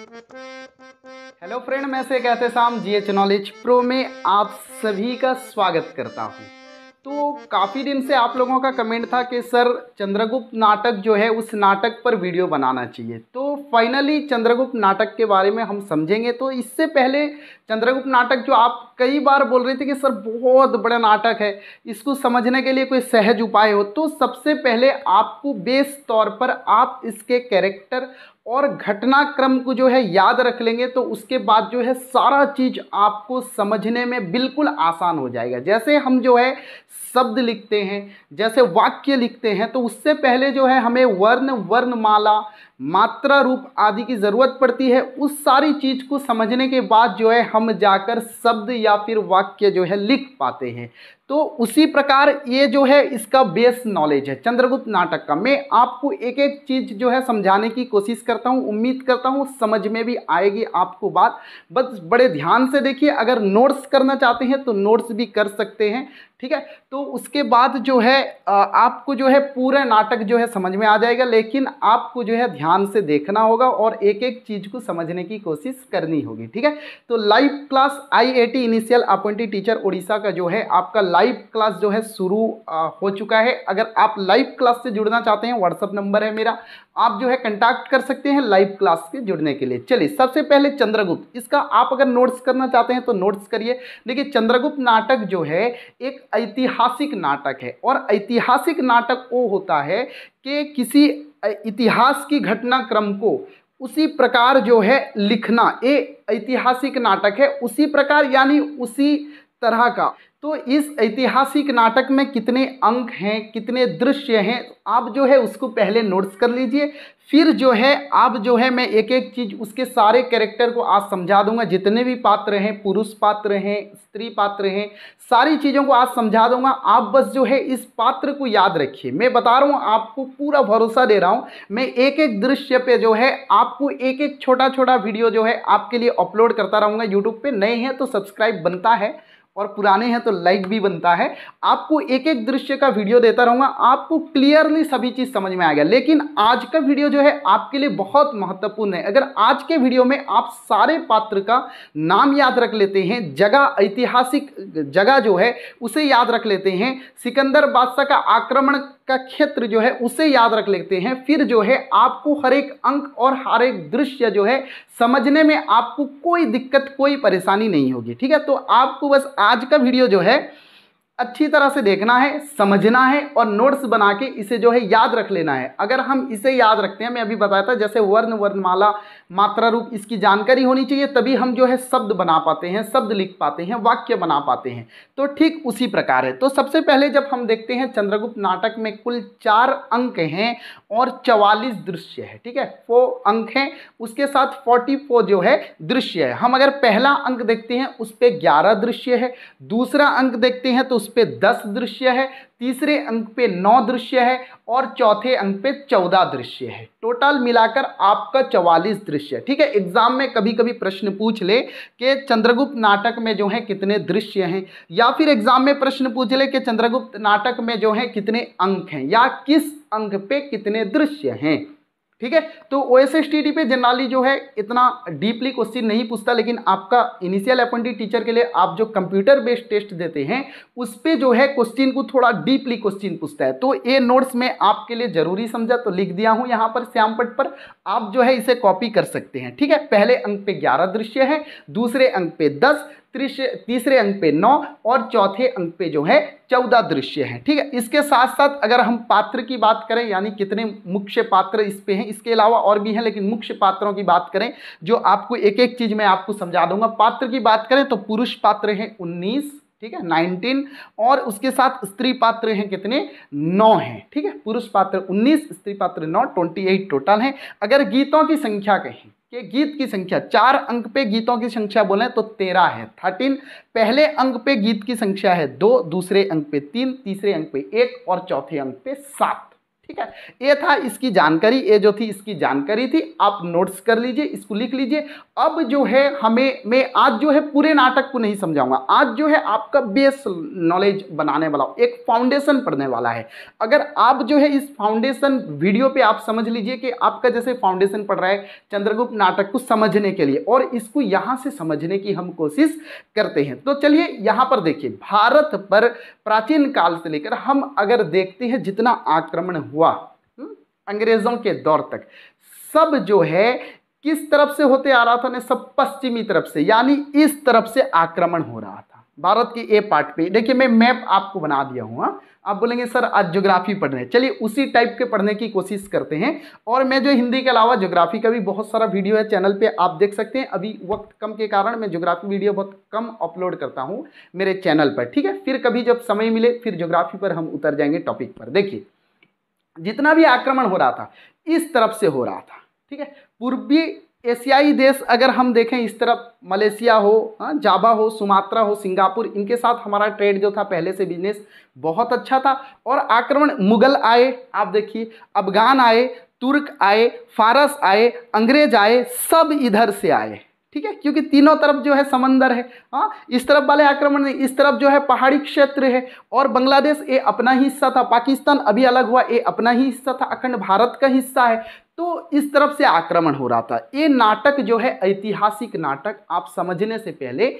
Hello friend मैं से कहते शाम जी एच नॉलेज प्रो में आप सभी का स्वागत करता हूँ तो काफ़ी दिन से आप लोगों का कमेंट था कि सर चंद्रगुप्त नाटक जो है उस नाटक पर वीडियो बनाना चाहिए तो फाइनली चंद्रगुप्त नाटक के बारे में हम समझेंगे तो इससे पहले चंद्रगुप्त नाटक जो आप कई बार बोल रहे थे कि सर बहुत बड़ा नाटक है इसको समझने के लिए कोई सहज उपाय हो तो सबसे पहले आपको बेस तौर पर आप इसके कैरेक्टर और घटनाक्रम को जो है याद रख लेंगे तो उसके बाद जो है सारा चीज़ आपको समझने में बिल्कुल आसान हो जाएगा जैसे हम जो है शब्द लिखते हैं जैसे वाक्य लिखते हैं तो उससे पहले जो है हमें वर्ण वर्णमाला मात्रा रूप आदि की ज़रूरत पड़ती है उस सारी चीज़ को समझने के बाद जो है हम जाकर शब्द या फिर वाक्य जो है लिख पाते हैं तो उसी प्रकार ये जो है इसका बेस नॉलेज है चंद्रगुप्त नाटक का मैं आपको एक एक चीज़ जो है समझाने की कोशिश करता हूँ उम्मीद करता हूँ समझ में भी आएगी आपको बात बस बड़े ध्यान से देखिए अगर नोट्स करना चाहते हैं तो नोट्स भी कर सकते हैं ठीक है तो उसके बाद जो है आपको जो है पूरा नाटक जो है समझ में आ जाएगा लेकिन आपको जो है ध्यान से देखना होगा और एक एक चीज़ को समझने की कोशिश करनी होगी ठीक है तो live class T initial appointee teacher Orissa का जो है आपका लाइव क्लास जो है शुरू हो चुका है अगर आप लाइव क्लास से जुड़ना चाहते हैं व्हाट्सअप नंबर है मेरा आप जो है कंटैक्ट कर सकते हैं लाइव क्लास के जुड़ने के लिए चलिए सबसे पहले चंद्रगुप्त इसका आप अगर नोट्स करना चाहते हैं तो नोट्स करिए देखिए चंद्रगुप्त नाटक जो है एक ऐतिहासिक नाटक है और ऐतिहासिक नाटक वो होता है कि किसी इतिहास की घटनाक्रम को उसी प्रकार जो है लिखना ये ऐतिहासिक नाटक है उसी प्रकार यानी उसी तरह का तो इस ऐतिहासिक नाटक में कितने अंक हैं कितने दृश्य हैं आप जो है उसको पहले नोट्स कर लीजिए फिर जो है आप जो है मैं एक एक चीज़ उसके सारे कैरेक्टर को आज समझा दूंगा जितने भी पात्र हैं पुरुष पात्र हैं स्त्री पात्र हैं सारी चीज़ों को आज समझा दूंगा आप बस जो है इस पात्र को याद रखिए मैं बता रहा हूँ आपको पूरा भरोसा दे रहा हूँ मैं एक एक दृश्य पे जो है आपको एक एक छोटा छोटा वीडियो जो है आपके लिए अपलोड करता रहूँगा यूट्यूब पर नए हैं तो सब्सक्राइब बनता है और पुराने हैं तो लाइक भी बनता है आपको एक एक दृश्य का वीडियो देता रहूँगा आपको क्लियरली सभी चीज़ समझ में आ गया लेकिन आज का वीडियो जो है आपके लिए बहुत महत्वपूर्ण है अगर आज के वीडियो में आप सारे पात्र का नाम याद रख लेते हैं जगह ऐतिहासिक जगह जो है उसे याद रख लेते हैं सिकंदर बादशाह का आक्रमण का क्षेत्र जो है उसे याद रख लेते हैं फिर जो है आपको हर एक अंक और हर एक दृश्य जो है समझने में आपको कोई दिक्कत कोई परेशानी नहीं होगी ठीक है तो आपको बस आज का वीडियो जो है अच्छी तरह से देखना है समझना है और नोट्स बना के इसे जो है याद रख लेना है अगर हम इसे याद रखते हैं मैं अभी बताया था जैसे वर्ण वर्णमाला मात्रा रूप इसकी जानकारी होनी चाहिए तभी हम जो है शब्द बना पाते हैं शब्द लिख पाते हैं वाक्य बना पाते हैं तो ठीक उसी प्रकार है तो सबसे पहले जब हम देखते हैं चंद्रगुप्त नाटक में कुल चार अंक हैं और चवालीस दृश्य है ठीक है फो अंक हैं उसके साथ फोर्टी फोर जो है दृश्य है हम अगर पहला अंक देखते हैं उस पर ग्यारह दृश्य है दूसरा अंक देखते हैं तो उस पे दस दृश्य है तीसरे अंक पे नौ दृश्य है और चौथे अंक पे चौदह दृश्य है टोटल मिलाकर आपका चवालीस दृश्य है ठीक है एग्जाम में कभी कभी प्रश्न पूछ ले कि चंद्रगुप्त नाटक में जो है कितने दृश्य हैं या फिर एग्जाम में प्रश्न पूछ ले कि चंद्रगुप्त नाटक में जो है कितने अंक हैं या किस अंक पे कितने दृश्य हैं ठीक है तो O S S T D पे जनरली जो है इतना डीपली क्वेश्चन नहीं पूछता लेकिन आपका इनिशियल अपॉइंटेड टीचर के लिए आप जो कंप्यूटर बेस्ड टेस्ट देते हैं उस पर जो है क्वेश्चन को थोड़ा डीपली क्वेश्चन पूछता है तो ये नोट्स में आपके लिए जरूरी समझा तो लिख दिया हूँ यहाँ पर श्यामपट पर आप जो है इसे कॉपी कर सकते हैं ठीक है पहले अंक पे ग्यारह दृश्य है दूसरे अंक पे दस तीसरे तीसरे अंक पे नौ और चौथे अंक पे जो है चौदह दृश्य हैं ठीक है इसके साथ साथ अगर हम पात्र की बात करें यानी कितने मुख्य पात्र इस पे हैं इसके अलावा और भी हैं लेकिन मुख्य पात्रों की बात करें जो आपको एक एक चीज़ मैं आपको समझा दूंगा पात्र की बात करें तो पुरुष पात्र हैं उन्नीस ठीक है नाइनटीन और उसके साथ स्त्री पात्र हैं कितने नौ हैं ठीक है पुरुष पात्र उन्नीस स्त्री पात्र नौ ट्वेंटी एट टोटल हैं अगर गीतों की संख्या कहें कि गीत की संख्या चार अंक पे गीतों की संख्या बोलें तो तेरह है थर्टीन पहले अंक पे गीत की संख्या है दो दूसरे अंक पे तीन तीसरे अंक पे एक और चौथे अंक पे सात ठीक है ये था इसकी जानकारी ये जो थी इसकी जानकारी थी आप नोट्स कर लीजिए इसको लिख लीजिए अब जो है हमें मैं आज जो है पूरे नाटक को नहीं समझाऊंगा आज जो है आपका बेस नॉलेज बनाने वाला एक फाउंडेशन पढ़ने वाला है अगर आप जो है इस फाउंडेशन वीडियो पर आप समझ लीजिए कि आपका जैसे फाउंडेशन पढ़ रहा है चंद्रगुप्त नाटक को समझने के लिए और इसको यहाँ से समझने की हम कोशिश करते हैं तो चलिए यहाँ पर देखिए भारत पर प्राचीन काल से लेकर हम अगर देखते हैं जितना आक्रमण हुआ हम्म, अंग्रेज़ों के दौर तक सब जो है किस तरफ से होते आ रहा था ना सब पश्चिमी तरफ से यानी इस तरफ से आक्रमण हो रहा था भारत के ए पार्ट पे देखिए मैं मैप आपको बना दिया हूँ हाँ। आप बोलेंगे सर आज ज्योग्राफी पढ़ रहे हैं चलिए उसी टाइप के पढ़ने की कोशिश करते हैं और मैं जो हिंदी के अलावा ज्योग्राफी का भी बहुत सारा वीडियो है चैनल पे आप देख सकते हैं अभी वक्त कम के कारण मैं ज्योग्राफी वीडियो बहुत कम अपलोड करता हूँ मेरे चैनल पर ठीक है फिर कभी जब समय मिले फिर ज्योग्राफी पर हम उतर जाएंगे टॉपिक पर देखिए जितना भी आक्रमण हो रहा था इस तरफ से हो रहा था ठीक है पूर्वी एशियाई देश अगर हम देखें इस तरफ मलेशिया हो हाँ, जाबा हो सुमात्रा हो सिंगापुर इनके साथ हमारा ट्रेड जो था पहले से बिजनेस बहुत अच्छा था और आक्रमण मुगल आए आप देखिए अफगान आए तुर्क आए फारस आए अंग्रेज आए सब इधर से आए ठीक है क्योंकि तीनों तरफ जो है समंदर है हाँ इस तरफ वाले आक्रमण नहीं इस तरफ जो है पहाड़ी क्षेत्र है और बांग्लादेश ये अपना ही हिस्सा था पाकिस्तान अभी अलग हुआ ये अपना ही हिस्सा था अखंड भारत का हिस्सा है तो इस तरफ से आक्रमण हो रहा था ये नाटक जो है ऐतिहासिक नाटक आप समझने से पहले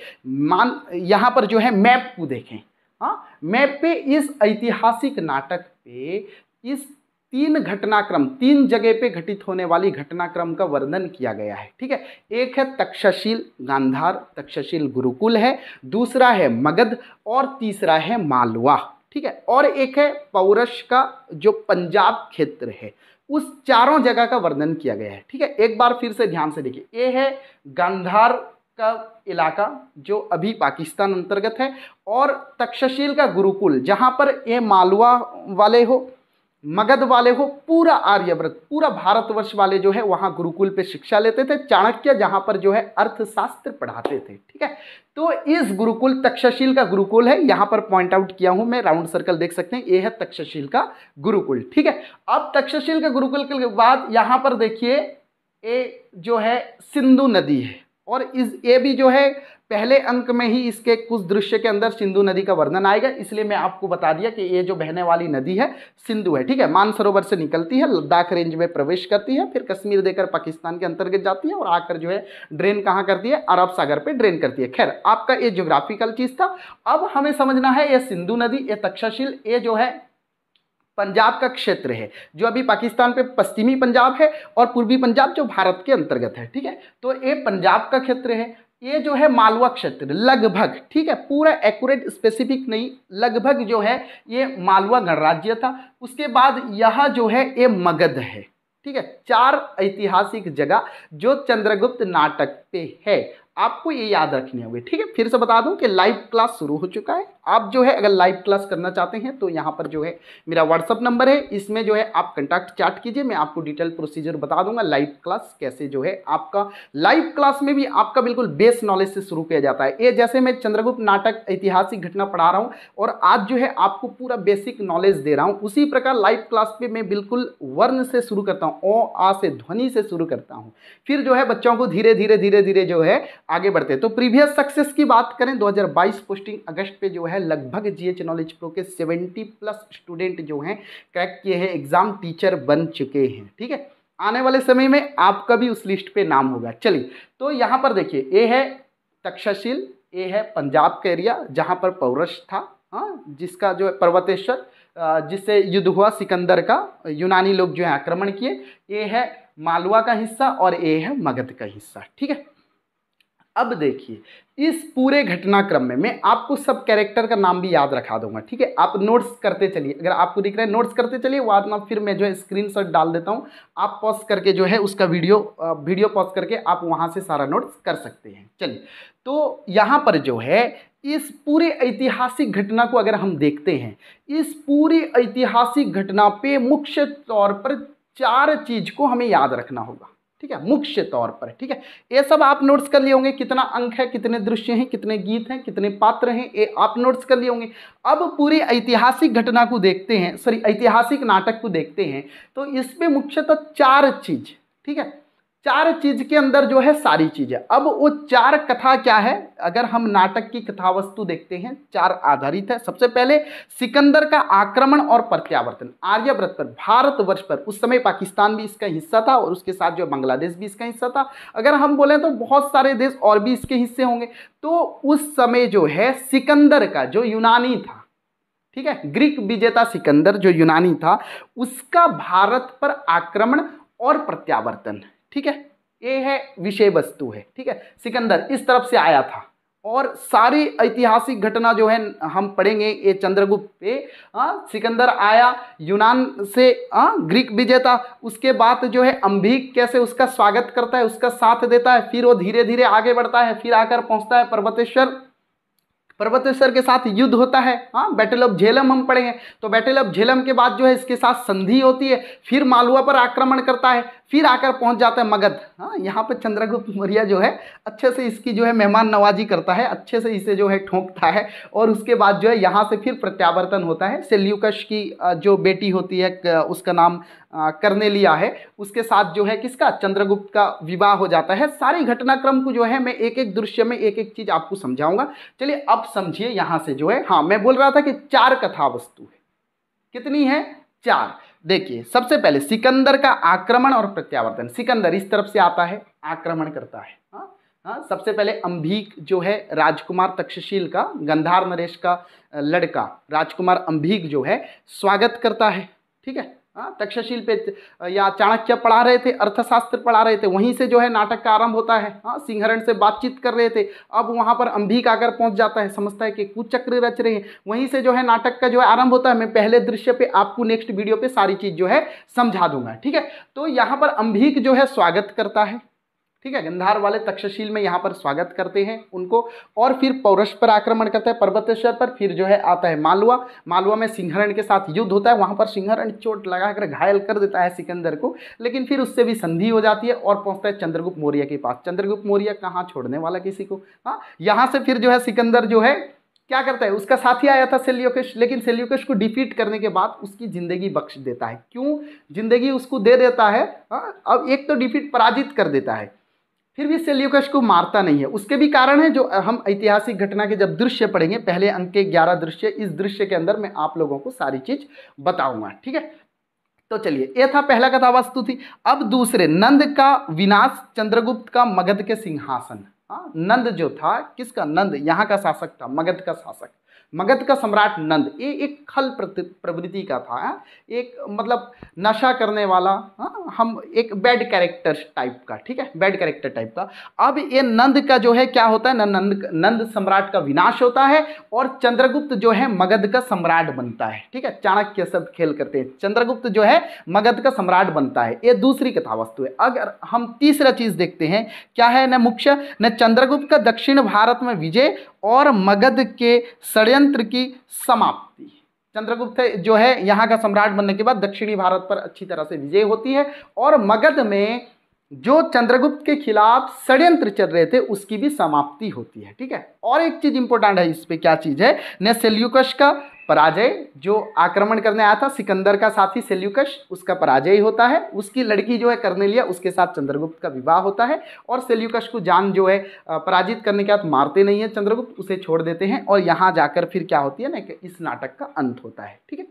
मान यहाँ पर जो है मैप को देखें हाँ मैप पे इस ऐतिहासिक नाटक पे इस तीन घटनाक्रम तीन जगह पे घटित होने वाली घटनाक्रम का वर्णन किया गया है ठीक है एक है तक्षशील गांधार तक्षशील गुरुकुल है दूसरा है मगध और तीसरा है मालवा ठीक है और एक है पौरश का जो पंजाब क्षेत्र है उस चारों जगह का वर्णन किया गया है ठीक है एक बार फिर से ध्यान से देखिए ये है गांधार का इलाका जो अभी पाकिस्तान अंतर्गत है और तक्षशील का गुरुकुल जहाँ पर ये मालवा वाले हो मगध वाले हो पूरा आर्यव्रत पूरा भारतवर्ष वाले जो है वहाँ गुरुकुल पे शिक्षा लेते थे चाणक्य जहाँ पर जो है अर्थशास्त्र पढ़ाते थे ठीक है तो इस गुरुकुल तक्षशील का गुरुकुल है यहाँ पर पॉइंट आउट किया हूँ मैं राउंड सर्कल देख सकते हैं ये है तक्षशील का गुरुकुल ठीक है अब तक्षशील का गुरुकुल के बाद यहाँ पर देखिए ये जो है सिंधु नदी है और इस ये भी जो है पहले अंक में ही इसके कुछ दृश्य के अंदर सिंधु नदी का वर्णन आएगा इसलिए मैं आपको बता दिया कि ये जो बहने वाली नदी है सिंधु है ठीक है मानसरोवर से निकलती है लद्दाख रेंज में प्रवेश करती है फिर कश्मीर देकर पाकिस्तान के अंतर्गत जाती है और आकर जो है ड्रेन कहाँ करती है अरब सागर पर ड्रेन करती है खैर आपका ये ज्योग्राफिकल चीज़ था अब हमें समझना है ये सिंधु नदी ये तक्षशिल ये जो है पंजाब का क्षेत्र है जो अभी पाकिस्तान पे पश्चिमी पंजाब है और पूर्वी पंजाब जो भारत के अंतर्गत है ठीक है तो ये पंजाब का क्षेत्र है ये जो है मालवा क्षेत्र लगभग ठीक है पूरा एक्यूरेट स्पेसिफिक नहीं लगभग जो है ये मालवा गणराज्य था उसके बाद यह जो है ये मगध है ठीक है चार ऐतिहासिक जगह जो चंद्रगुप्त नाटक पे है आपको ये याद रखने होंगे ठीक है फिर से बता दूं कि लाइव क्लास शुरू हो चुका है आप जो है अगर लाइव क्लास करना चाहते हैं तो यहाँ पर जो है मेरा व्हाट्सअप नंबर है इसमें जो है आप कंटैक्ट चैट कीजिए मैं आपको डिटेल प्रोसीजर बता दूंगा लाइव क्लास कैसे जो है आपका लाइव क्लास में भी आपका बिल्कुल बेस नॉलेज से शुरू किया जाता है ये जैसे मैं चंद्रगुप्त नाटक ऐतिहासिक घटना पढ़ा रहा हूँ और आज जो है आपको पूरा बेसिक नॉलेज दे रहा हूँ उसी प्रकार लाइव क्लास में मैं बिल्कुल वर्ण से शुरू करता हूँ ओ आ से ध्वनि से शुरू करता हूँ फिर जो है बच्चों को धीरे धीरे धीरे धीरे जो है आगे बढ़ते हैं तो प्रीवियस सक्सेस की बात करें 2022 पोस्टिंग अगस्त पे जो है लगभग जीएच नॉलेज प्रो के 70 प्लस स्टूडेंट जो हैं क्रैक किए हैं एग्ज़ाम टीचर बन चुके हैं ठीक है आने वाले समय में आपका भी उस लिस्ट पे नाम होगा चलिए तो यहाँ पर देखिए ए है तक्षशील ए है पंजाब का एरिया जहाँ पर पौरश था हाँ जिसका जो है पर्वतेश्वर जिससे युद्ध हुआ सिकंदर का यूनानी लोग जो है आक्रमण किए ए है मालवा का हिस्सा और ए है मगध का हिस्सा ठीक है अब देखिए इस पूरे घटनाक्रम में मैं आपको सब कैरेक्टर का नाम भी याद रखा दूंगा ठीक है आप नोट्स करते चलिए अगर आपको दिख रहा है नोट्स करते चलिए बाद में फिर मैं जो है स्क्रीनशॉट डाल देता हूँ आप पॉज करके जो है उसका वीडियो वीडियो पॉज करके आप वहाँ से सारा नोट्स कर सकते हैं चलिए तो यहाँ पर जो है इस पूरे ऐतिहासिक घटना को अगर हम देखते हैं इस पूरी ऐतिहासिक घटना पर मुख्य तौर पर चार चीज़ को हमें याद रखना होगा ठीक है मुख्य तौर पर ठीक है ये सब आप नोट्स कर लिए होंगे कितना अंक है कितने दृश्य हैं कितने गीत हैं कितने पात्र हैं ये आप नोट्स कर लिए होंगे अब पूरी ऐतिहासिक घटना को देखते हैं सॉरी ऐतिहासिक नाटक को देखते हैं तो इसमें मुख्यतः चार चीज ठीक है चार चीज के अंदर जो है सारी चीजें अब वो चार कथा क्या है अगर हम नाटक की कथा वस्तु देखते हैं चार आधारित है सबसे पहले सिकंदर का आक्रमण और प्रत्यावर्तन आर्यव्रत पर भारत वर्ष पर उस समय पाकिस्तान भी इसका हिस्सा था और उसके साथ जो बांग्लादेश भी इसका हिस्सा था अगर हम बोले तो बहुत सारे देश और भी इसके हिस्से होंगे तो उस समय जो है सिकंदर का जो यूनानी था ठीक है ग्रीक विजेता सिकंदर जो यूनानी था उसका भारत पर आक्रमण और प्रत्यावर्तन ठीक है ये है विषय वस्तु है ठीक है सिकंदर इस तरफ से आया था और सारी ऐतिहासिक घटना जो है हम पढ़ेंगे ये चंद्रगुप्त पे आ, हाँ, सिकंदर आया यूनान से आ, हाँ, ग्रीक विजेता उसके बाद जो है अंबिक कैसे उसका स्वागत करता है उसका साथ देता है फिर वो धीरे धीरे आगे बढ़ता है फिर आकर पहुंचता है पर्वतेश्वर पर्वतेश्वर के साथ युद्ध होता है हाँ बैटल ऑफ झेलम हम पढ़ेंगे तो बैटल ऑफ झेलम के बाद जो है इसके साथ संधि होती है फिर मालवा पर आक्रमण करता है फिर आकर पहुंच जाता है मगध हाँ यहाँ पर चंद्रगुप्त मौर्य जो है अच्छे से इसकी जो है मेहमान नवाजी करता है अच्छे से इसे जो है ठोंकता है और उसके बाद जो है यहाँ से फिर प्रत्यावर्तन होता है सेल्यूकश की जो बेटी होती है उसका नाम करने लिया है उसके साथ जो है किसका चंद्रगुप्त का विवाह हो जाता है सारी घटनाक्रम को जो है मैं एक एक दृश्य में एक एक चीज़ आपको समझाऊंगा चलिए अब समझिए यहाँ से जो है हाँ मैं बोल रहा था कि चार कथा वस्तु है कितनी है चार देखिए सबसे पहले सिकंदर का आक्रमण और प्रत्यावर्तन सिकंदर इस तरफ से आता है आक्रमण करता है हाँ हाँ सबसे पहले अम्भीक जो है राजकुमार तक्षशील का गंधार नरेश का लड़का राजकुमार अम्भीक जो है स्वागत करता है ठीक है हाँ तक्षशिल पे या चाणक्य पढ़ा रहे थे अर्थशास्त्र पढ़ा रहे थे वहीं से जो है नाटक का आरंभ होता है हाँ सिंहरण से बातचीत कर रहे थे अब वहाँ पर अंभिक आकर पहुँच जाता है समझता है कि कुचक्र रच रहे हैं वहीं से जो है नाटक का जो है आरंभ होता है मैं पहले दृश्य पे आपको नेक्स्ट वीडियो पे सारी चीज़ जो है समझा दूंगा ठीक है तो यहाँ पर अंभिक जो है स्वागत करता है ठीक है गंधार वाले तक्षशील में यहाँ पर स्वागत करते हैं उनको और फिर पौरश पर आक्रमण करता है पर्वतेश्वर पर फिर जो है आता है मालवा मालवा में सिंहरण के साथ युद्ध होता है वहाँ पर सिंहरण चोट लगाकर घायल कर देता है सिकंदर को लेकिन फिर उससे भी संधि हो जाती है और पहुँचता है चंद्रगुप्त मौर्य के पास चंद्रगुप्त मौर्य कहाँ छोड़ने वाला किसी को हाँ यहाँ से फिर जो है सिकंदर जो है क्या करता है उसका साथी आया था सेल्योकेश लेकिन सेल्योकेश को डिफीट करने के बाद उसकी ज़िंदगी बख्श देता है क्यों जिंदगी उसको दे देता है हाँ, अब एक तो डिफीट पराजित कर देता है फिर भी सेल्यूकश को मारता नहीं है उसके भी कारण है जो हम ऐतिहासिक घटना के जब दृश्य पढ़ेंगे पहले अंक के ग्यारह दृश्य इस दृश्य के अंदर मैं आप लोगों को सारी चीज बताऊंगा ठीक है तो चलिए यह था पहला कथा वस्तु थी अब दूसरे नंद का विनाश चंद्रगुप्त का मगध के सिंहासन हाँ, नंद जो था किसका नंद यहाँ का शासक था मगध का शासक मगध का सम्राट नंद ये एक खल प्रवृत्ति का था हाँ? एक मतलब नशा करने वाला हाँ? हम एक बैड कैरेक्टर टाइप का ठीक है बैड कैरेक्टर टाइप का अब ये नंद का जो है क्या होता है नंद नंद सम्राट का विनाश होता है और चंद्रगुप्त जो है मगध का सम्राट बनता है ठीक है चाणक्य सब खेल करते हैं चंद्रगुप्त जो है मगध का सम्राट बनता है ये दूसरी कथा वस्तु है अगर हम तीसरा चीज देखते हैं क्या है न मुख्य न चंद्रगुप्त का दक्षिण भारत में विजय और मगध के षड्यंत्र की समाप्ति चंद्रगुप्त जो है यहाँ का सम्राट बनने के बाद दक्षिणी भारत पर अच्छी तरह से विजय होती है और मगध में जो चंद्रगुप्त के खिलाफ षड्यंत्र चल रहे थे उसकी भी समाप्ति होती है ठीक है और एक चीज इंपॉर्टेंट है इस पर क्या चीज है न सेल्यूकश का पराजय जो आक्रमण करने आया था सिकंदर का साथी सेल्यूकश उसका पराजय होता है उसकी लड़की जो है करने लिया उसके साथ चंद्रगुप्त का विवाह होता है और सेल्यूकश को जान जो है पराजित करने के बाद मारते नहीं है चंद्रगुप्त उसे छोड़ देते हैं और यहाँ जाकर फिर क्या होती है ना कि इस नाटक का अंत होता है ठीक है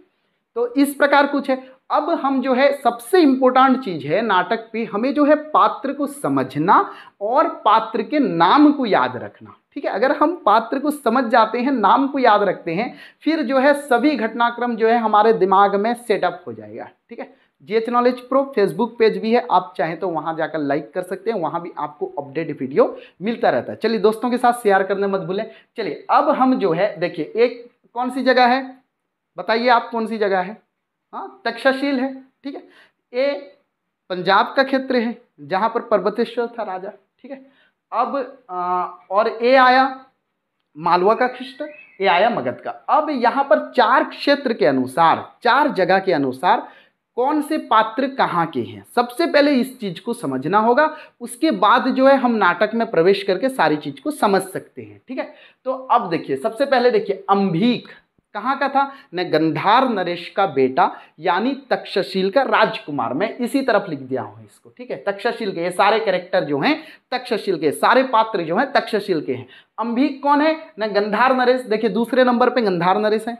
तो इस प्रकार कुछ है अब हम जो है सबसे इंपॉर्टेंट चीज़ है नाटक पे हमें जो है पात्र को समझना और पात्र के नाम को याद रखना ठीक है अगर हम पात्र को समझ जाते हैं नाम को याद रखते हैं फिर जो है सभी घटनाक्रम जो है हमारे दिमाग में सेटअप हो जाएगा ठीक है G H knowledge pro Facebook page भी है आप चाहें तो वहाँ जाकर लाइक कर सकते हैं वहाँ भी आपको अपडेट वीडियो मिलता रहता है चलिए दोस्तों के साथ शेयर करने मत भूलें चलिए अब हम जो है देखिए एक कौन सी जगह है बताइए आप कौन सी जगह है हाँ तक्षशील है ठीक है ए पंजाब का क्षेत्र है जहाँ पर पर्वतेश्वर था राजा ठीक है अब आ, और ए आया मालवा का क्षेत्र ए आया मगध का अब यहाँ पर चार क्षेत्र के अनुसार चार जगह के अनुसार कौन से पात्र कहाँ के हैं सबसे पहले इस चीज़ को समझना होगा उसके बाद जो है हम नाटक में प्रवेश करके सारी चीज़ को समझ सकते हैं ठीक है तो अब देखिए सबसे पहले देखिए अम्भीक कहाँ का था न गंधार नरेश का बेटा यानी तक्षशील का राजकुमार मैं इसी तरफ लिख दिया हूँ इसको ठीक है तक्षशील के ये सारे कैरेक्टर जो हैं तक्षशील के सारे पात्र जो हैं तक्षशील के हैं अम्भी कौन है न गंधार नरेश देखिए दूसरे नंबर पे गंधार नरेश है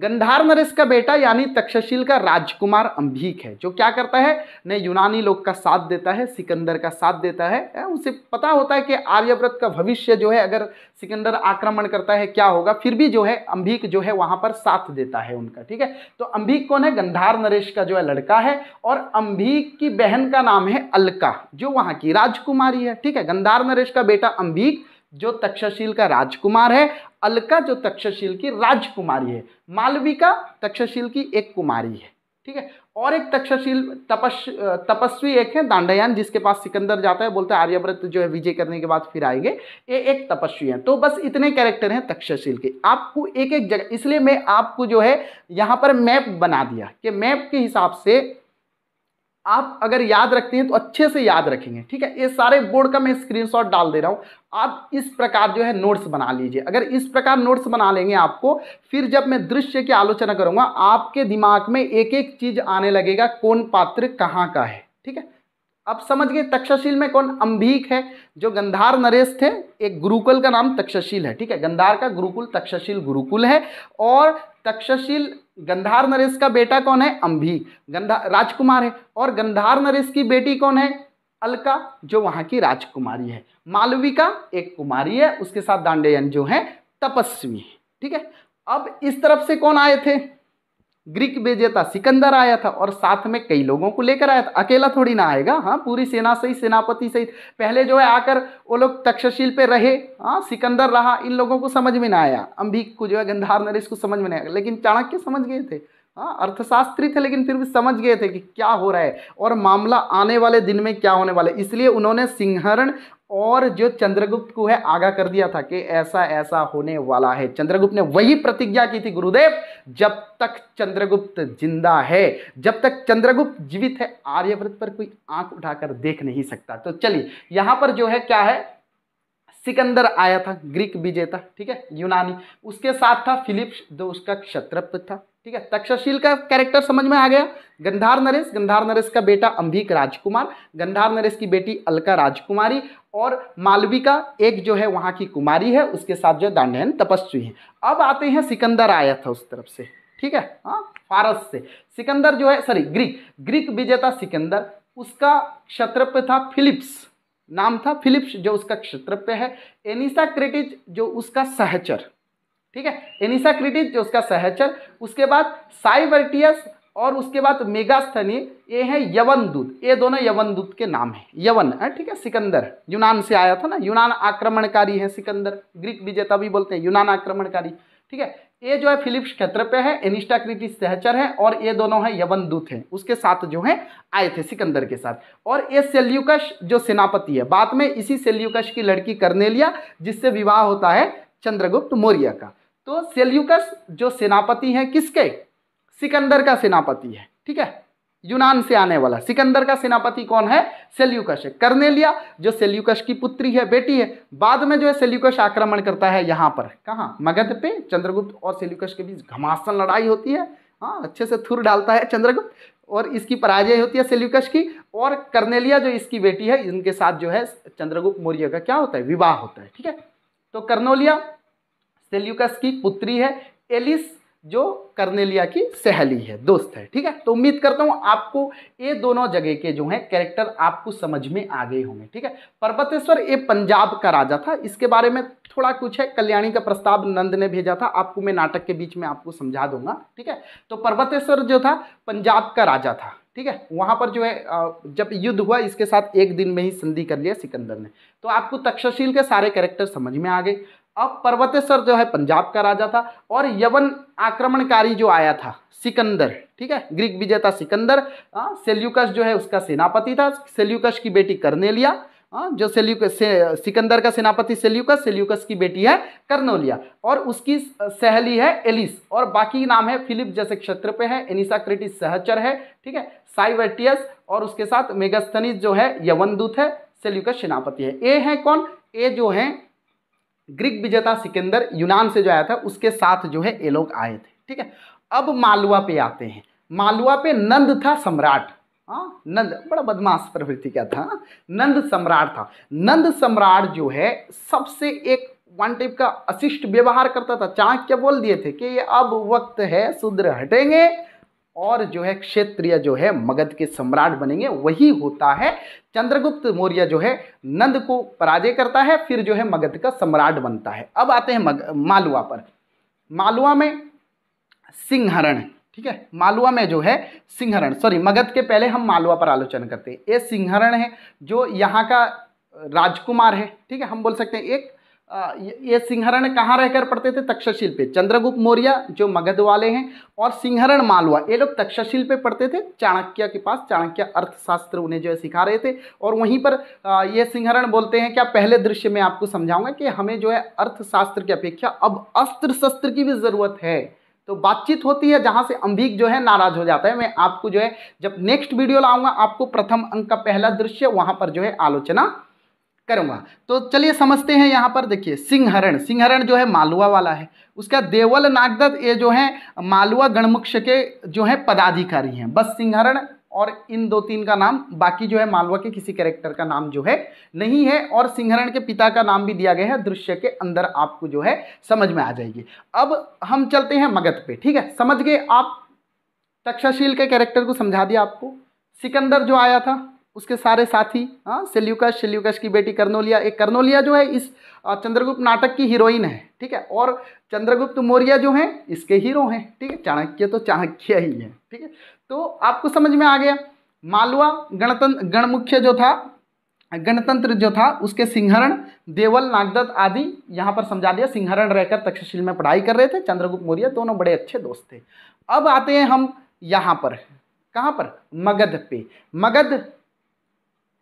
गंधार नरेश का बेटा यानी तक्षशील का राजकुमार अंभीक है जो क्या करता है न यूनानी लोग का साथ देता है सिकंदर का साथ देता है उसे पता होता है कि आर्यव्रत का भविष्य जो है अगर सिकंदर आक्रमण करता है क्या होगा फिर भी जो है अंभीक जो है वहां पर साथ देता है उनका ठीक है तो अंभीक कौन है गंधार नरेश का जो है लड़का है और अंभीक की बहन का नाम है अलका जो वहाँ की राजकुमारी है ठीक है गंधार नरेश का बेटा अंभीक जो तक्षशील का राजकुमार है अलका जो तक्षशील की राजकुमारी है मालविका तक्षशील की एक कुमारी है ठीक है और एक तक्षशील तपस् तपस्वी एक है दांडयान जिसके पास सिकंदर जाता है बोलता है आर्यव्रत जो है विजय करने के बाद फिर आएंगे ये एक तपस्वी हैं तो बस इतने कैरेक्टर हैं तक्षशील के आपको एक एक जगह इसलिए मैं आपको जो है यहाँ पर मैप बना दिया कि मैप के हिसाब से आप अगर याद रखते हैं तो अच्छे से याद रखेंगे ठीक है ये सारे बोर्ड का मैं स्क्रीनशॉट डाल दे रहा हूँ आप इस प्रकार जो है नोट्स बना लीजिए अगर इस प्रकार नोट्स बना लेंगे आपको फिर जब मैं दृश्य की आलोचना करूँगा आपके दिमाग में एक एक चीज़ आने लगेगा कौन पात्र कहाँ का है ठीक है अब समझ गए तक्षशील में कौन अंबिक है जो गंधार नरेश थे एक गुरुकुल का नाम तक्षशील है ठीक है गंधार का गुरुकुल तक्षशील गुरुकुल है और तक्षशील गंधार नरेश का बेटा कौन है अम्भी गंधा राजकुमार है और गंधार नरेश की बेटी कौन है अलका जो वहाँ की राजकुमारी है मालविका एक कुमारी है उसके साथ दांडेयन जो है तपस्वी है ठीक है अब इस तरफ से कौन आए थे ग्रीक विजेता सिकंदर आया था और साथ में कई लोगों को लेकर आया था अकेला थोड़ी ना आएगा हाँ पूरी सेना सहित सेनापति सहित पहले जो है आकर वो लोग तक्षशिल पे रहे हाँ सिकंदर रहा इन लोगों को समझ में ना आया अंबिक को जो है गंधार नरेश को समझ में नहीं आया लेकिन चाणक्य समझ गए थे हाँ अर्थशास्त्री थे लेकिन फिर भी समझ गए थे कि क्या हो रहा है और मामला आने वाले दिन में क्या होने वाला है इसलिए उन्होंने सिंहरण और जो चंद्रगुप्त को है आगा कर दिया था कि ऐसा ऐसा होने वाला है चंद्रगुप्त ने वही प्रतिज्ञा की थी गुरुदेव जब तक चंद्रगुप्त जिंदा है जब तक चंद्रगुप्त जीवित है आर्यव्रत पर कोई आंख उठाकर देख नहीं सकता तो चलिए यहां पर जो है क्या है सिकंदर आया था ग्रीक विजेता ठीक है यूनानी उसके साथ था फिलिप्स जो उसका क्षत्रप था ठीक है तक्षशील का कैरेक्टर समझ में आ गया गंधार नरेश गंधार नरेश का बेटा अंबिक राजकुमार गंधार नरेश की बेटी अलका राजकुमारी और मालवी का एक जो है वहाँ की कुमारी है उसके साथ जो दांडयन तपस्वी है अब आते हैं सिकंदर आया था उस तरफ से ठीक है हाँ फारस से सिकंदर जो है सॉरी ग्रीक ग्रीक विजेता सिकंदर उसका क्षत्रप्य था फिलिप्स नाम था फिलिप्स जो उसका क्षत्रप्य है एनिसा क्रेटिज जो उसका सहचर ठीक है एनिसाक्रिटिस जो उसका सहचर उसके बाद साइवर्टियस और उसके बाद मेगास्थनी ये है यवन दूत ये दोनों यवन दूत के नाम है यवन है ठीक है सिकंदर यूनान से आया था ना यूनान आक्रमणकारी है सिकंदर ग्रीक विजेता भी बोलते हैं यूनान आक्रमणकारी ठीक है ये जो है फिलिप्स क्षेत्र पे है एनिस्टाक्रिटिस सहचर है और ये दोनों हैं यवन दूत हैं उसके साथ जो है आए थे सिकंदर के साथ और ये सेल्यूकश जो सेनापति है बाद में इसी सेल्यूकश की लड़की करने लिया जिससे विवाह होता है चंद्रगुप्त मौर्य का तो सेल्यूकस जो सेनापति हैं किसके सिकंदर का सेनापति है ठीक है यूनान से आने वाला सिकंदर का सेनापति कौन है सेल्यूकश है कर्नेलिया जो सेल्यूकश की पुत्री है बेटी है बाद में जो है सेल्यूकश आक्रमण करता है यहाँ पर कहाँ मगध पे चंद्रगुप्त और सेल्यूकश के बीच घमासन लड़ाई होती है हाँ अच्छे से थुर डालता है चंद्रगुप्त और इसकी पराजय होती है सेल्यूकस की और कर्नेलिया जो इसकी बेटी है इनके साथ जो है चंद्रगुप्त मौर्य का क्या होता है विवाह होता है ठीक है तो कर्नोलिया सेल्यूकस की पुत्री है एलिस जो कर्नेलिया की सहेली है दोस्त है ठीक है तो उम्मीद करता हूँ आपको ये दोनों जगह के जो हैं कैरेक्टर आपको समझ में आ गए होंगे ठीक है पर्वतेश्वर ये पंजाब का राजा था इसके बारे में थोड़ा कुछ है कल्याणी का प्रस्ताव नंद ने भेजा था आपको मैं नाटक के बीच में आपको समझा दूंगा ठीक है तो पर्वतेश्वर जो था पंजाब का राजा था ठीक है वहाँ पर जो है जब युद्ध हुआ इसके साथ एक दिन में ही संधि कर लिया सिकंदर ने तो आपको तक्षशील के सारे कैरेक्टर समझ में आ गए अब पर्वतेश्वर जो है पंजाब का राजा था और यवन आक्रमणकारी जो आया था सिकंदर ठीक है ग्रीक विजेता सिकंदर सेल्यूकस जो है उसका सेनापति था सेल्यूकस की बेटी कर्नेलिया जो सेल्यूक से, सिकंदर का सेनापति सेल्यूकस सेल्यूकस की बेटी है कर्नोलिया और उसकी सहेली है एलिस और बाकी नाम है फिलिप जैसे क्षेत्र पे है एनिसाक्रेटिस सहचर है ठीक है साइवर्टियस और उसके साथ मेगास्थनीज जो है यवन दूत है सेल्यूकस सेनापति है ए हैं कौन ए जो हैं ग्रीक विजेता सिकंदर यूनान से जो आया था उसके साथ जो है ये लोग आए थे ठीक है अब मालवा पे आते हैं मालवा पे नंद था सम्राट हाँ नंद बड़ा बदमाश प्रवृत्ति क्या था नंद सम्राट था नंद सम्राट जो है सबसे एक वन टाइप का अशिष्ट व्यवहार करता था चाणक्य बोल दिए थे कि ये अब वक्त है शूद्र हटेंगे और जो है क्षेत्रीय जो है मगध के सम्राट बनेंगे वही होता है चंद्रगुप्त मौर्य जो है नंद को पराजय करता है फिर जो है मगध का सम्राट बनता है अब आते हैं मग मालवा पर मालवा में सिंहरण ठीक है मालवा में जो है सिंहरण सॉरी मगध के पहले हम मालवा पर आलोचना करते हैं ये सिंहरण है जो यहाँ का राजकुमार है ठीक है हम बोल सकते हैं एक ये सिंहरण कहाँ रहकर पढ़ते थे तक्षशिल पे चंद्रगुप्त मौर्य जो मगध वाले हैं और सिंहरण मालवा ये लोग तक्षशिल पे पढ़ते थे चाणक्य के पास चाणक्य अर्थशास्त्र उन्हें जो है सिखा रहे थे और वहीं पर ये सिंहरण बोलते हैं क्या पहले दृश्य में आपको समझाऊंगा कि हमें जो है अर्थशास्त्र की अपेक्षा अब अस्त्र शस्त्र की भी ज़रूरत है तो बातचीत होती है जहाँ से अंबिक जो है नाराज हो जाता है मैं आपको जो है जब नेक्स्ट वीडियो लाऊंगा आपको प्रथम अंक का पहला दृश्य वहाँ पर जो है आलोचना करूँगा तो चलिए समझते हैं यहाँ पर देखिए सिंहरण सिंहरण जो है मालवा वाला है उसका देवल नागदत्त ये जो है मालवा गणमुक्ष के जो है पदाधिकारी हैं बस सिंहरण और इन दो तीन का नाम बाकी जो है मालवा के किसी कैरेक्टर का नाम जो है नहीं है और सिंहरण के पिता का नाम भी दिया गया है दृश्य के अंदर आपको जो है समझ में आ जाएगी अब हम चलते हैं मगध पे ठीक है समझ गए आप तक्षशील के कैरेक्टर को समझा दिया आपको सिकंदर जो आया था उसके सारे साथी हाँ सेल्यूकस सेल्यूकस की बेटी कर्नोलिया एक कर्नोलिया जो है इस चंद्रगुप्त नाटक की हीरोइन है ठीक है और चंद्रगुप्त मौर्य जो हैं इसके हीरो हैं ठीक है चाणक्य तो चाणक्य ही है ठीक है तो आपको समझ में आ गया मालवा गणतंत्र गणमुख्य जो था गणतंत्र जो था उसके सिंहरण देवल नागदत्त आदि यहाँ पर समझा दिया सिंहरण रहकर तक्षशिल में पढ़ाई कर रहे थे चंद्रगुप्त मौर्य दोनों बड़े अच्छे दोस्त थे अब आते हैं हम यहाँ पर कहाँ पर मगध पे मगध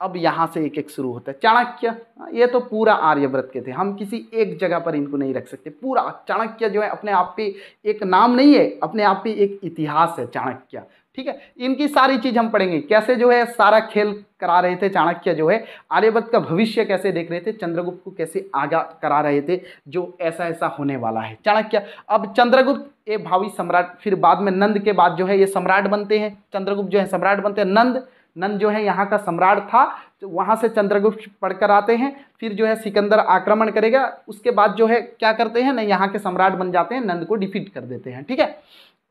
अब यहाँ से एक एक शुरू होता है चाणक्य ये तो पूरा आर्यव्रत के थे हम किसी एक जगह पर इनको नहीं रख सकते पूरा चाणक्य जो है अपने आप पे एक नाम नहीं है अपने आप पे एक इतिहास है चाणक्य ठीक है इनकी सारी चीज़ हम पढ़ेंगे कैसे जो है सारा खेल करा रहे थे चाणक्य जो है आर्यव्रत का भविष्य कैसे देख रहे थे चंद्रगुप्त को कैसे आगा करा रहे थे जो ऐसा ऐसा होने वाला है चाणक्य अब चंद्रगुप्त ये भावी सम्राट फिर बाद में नंद के बाद जो है ये सम्राट बनते हैं चंद्रगुप्त जो है सम्राट बनते हैं नंद नंद जो है यहाँ का सम्राट था तो वहाँ से चंद्रगुप्त पढ़कर आते हैं फिर जो है सिकंदर आक्रमण करेगा उसके बाद जो है क्या करते हैं ना यहाँ के सम्राट बन जाते हैं नंद को डिफीट कर देते हैं ठीक है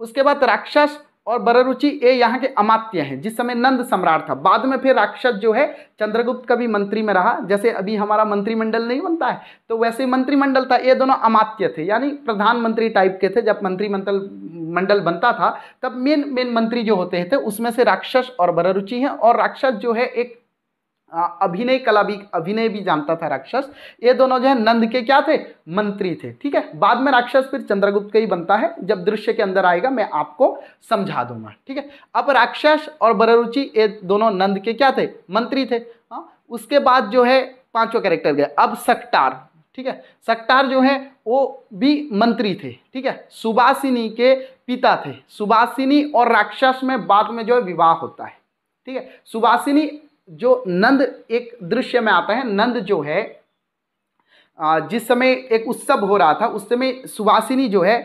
उसके बाद राक्षस और बररुचि ए यहाँ के अमात्य हैं जिस समय नंद सम्राट था बाद में फिर राक्षस जो है चंद्रगुप्त का भी मंत्री में रहा जैसे अभी हमारा मंत्रिमंडल नहीं बनता है तो वैसे मंत्रिमंडल था ये दोनों अमात्य थे यानी प्रधानमंत्री टाइप के थे जब मंत्रिमंडल मंडल बनता था तब मेन मेन मंत्री जो होते थे उसमें से राक्षस और बररुचि हैं और राक्षस जो है एक अभिनय कला भी अभिनय भी जानता था राक्षस ये दोनों जो है नंद के क्या थे मंत्री थे ठीक है बाद में राक्षस फिर चंद्रगुप्त का ही बनता है जब दृश्य के अंदर आएगा मैं आपको समझा दूंगा ठीक है अब राक्षस और बररुचि ये दोनों नंद के क्या थे मंत्री थे हाँ उसके बाद जो है पांचों कैरेक्टर गए अब सकटार ठीक है सकटार जो है वो भी मंत्री थे ठीक है सुबासिनी के पिता थे सुबासिनी और राक्षस में बाद में जो है विवाह होता है ठीक है सुबासिनी जो नंद एक दृश्य में आता है नंद जो है जिस समय एक उत्सव हो रहा था उस समय सुवासिनी जो है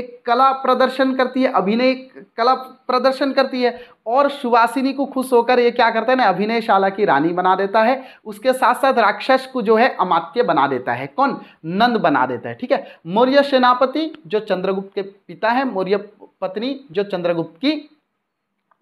एक कला प्रदर्शन करती है अभिनय कला प्रदर्शन करती है और सुवासिनी को खुश होकर ये क्या करता है ना अभिनयशाला की रानी बना देता है उसके साथ साथ राक्षस को जो है अमात्य बना देता है कौन नंद बना देता है ठीक है मौर्य सेनापति जो चंद्रगुप्त के पिता है मौर्य पत्नी जो चंद्रगुप्त की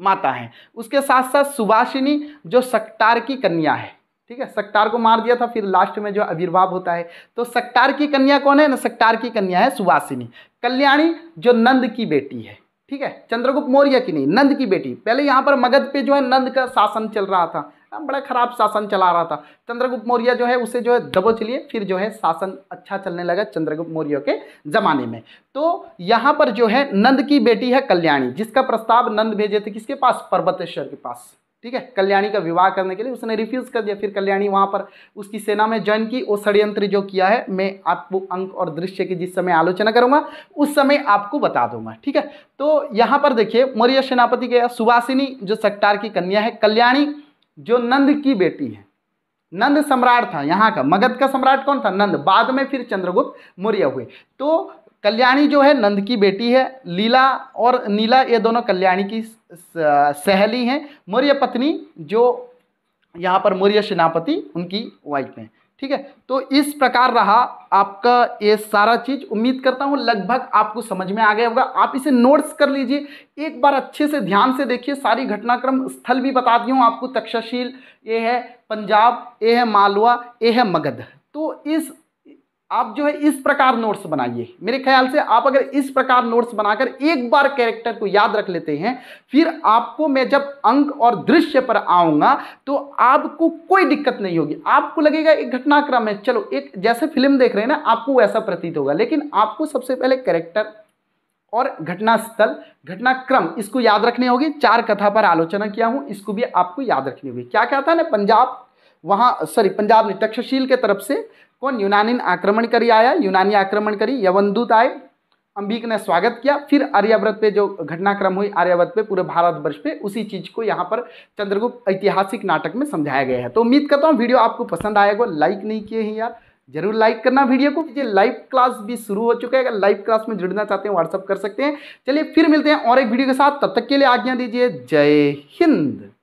माता है उसके साथ साथ सुभाषिनी जो सक्तार की कन्या है ठीक है सक्तार को मार दिया था फिर लास्ट में जो आविर्भाव होता है तो सक्तार की कन्या कौन है ना सक्तार की कन्या है सुवासिनी कल्याणी जो नंद की बेटी है ठीक है चंद्रगुप्त मौर्य की नहीं नंद की बेटी पहले यहाँ पर मगध पे जो है नंद का शासन चल रहा था बड़ा खराब शासन चला रहा था चंद्रगुप्त मौर्य जो है उसे जो है दबोच लिए फिर जो है शासन अच्छा चलने लगा चंद्रगुप्त मौर्य के ज़माने में तो यहाँ पर जो है नंद की बेटी है कल्याणी जिसका प्रस्ताव नंद भेजे थे किसके पास पर्वतेश्वर के पास ठीक है कल्याणी का विवाह करने के लिए उसने रिफ्यूज़ कर दिया फिर कल्याणी वहाँ पर उसकी सेना में ज्वाइन की वो षड्यंत्र जो किया है मैं आपको अंक और दृश्य की जिस समय आलोचना करूँगा उस समय आपको बता दूंगा ठीक है तो यहाँ पर देखिए मौर्य सेनापति के सुवासिनी जो सट्टार की कन्या है कल्याणी जो नंद की बेटी है नंद सम्राट था यहाँ का मगध का सम्राट कौन था नंद बाद में फिर चंद्रगुप्त मौर्य हुए तो कल्याणी जो है नंद की बेटी है लीला और नीला ये दोनों कल्याणी की सहेली हैं मौर्य पत्नी जो यहाँ पर मौर्य सेनापति उनकी वाइफ हैं ठीक है तो इस प्रकार रहा आपका ये सारा चीज़ उम्मीद करता हूँ लगभग आपको समझ में आ गया होगा आप इसे नोट्स कर लीजिए एक बार अच्छे से ध्यान से देखिए सारी घटनाक्रम स्थल भी बता दी हूँ आपको तक्षशील ये है पंजाब ये है मालवा ये है मगध तो इस आप जो है इस प्रकार नोट्स बनाइए मेरे ख्याल से आप अगर इस प्रकार नोट्स बनाकर एक बार कैरेक्टर को याद रख लेते हैं फिर आपको मैं जब अंक और दृश्य पर आऊंगा तो आपको कोई दिक्कत नहीं होगी आपको लगेगा एक घटनाक्रम है चलो एक जैसे फिल्म देख रहे हैं ना आपको वैसा प्रतीत होगा लेकिन आपको सबसे पहले कैरेक्टर और घटनास्थल घटनाक्रम इसको याद रखने होगी चार कथा पर आलोचना किया हूँ इसको भी आपको याद रखनी होगी क्या क्या था ना पंजाब वहाँ सॉरी पंजाब ने तक्षशील के तरफ से कौन यूनानी ने आक्रमण करी आया यूनानी आक्रमण करी यवनदूत आए अंबिक ने स्वागत किया फिर आर्यव्रत पे जो घटनाक्रम हुई आर्यव्रत पे पूरे भारतवर्ष पे उसी चीज़ को यहाँ पर चंद्रगुप्त ऐतिहासिक नाटक में समझाया गया है तो उम्मीद करता हूँ वीडियो आपको पसंद आएगा लाइक नहीं किए हैं यार जरूर लाइक करना वीडियो को ये लाइव क्लास भी शुरू हो चुका है अगर लाइव क्लास में जुड़ना चाहते हैं व्हाट्सअप कर सकते हैं चलिए फिर मिलते हैं और एक वीडियो के साथ तब तक के लिए आज्ञा दीजिए जय हिंद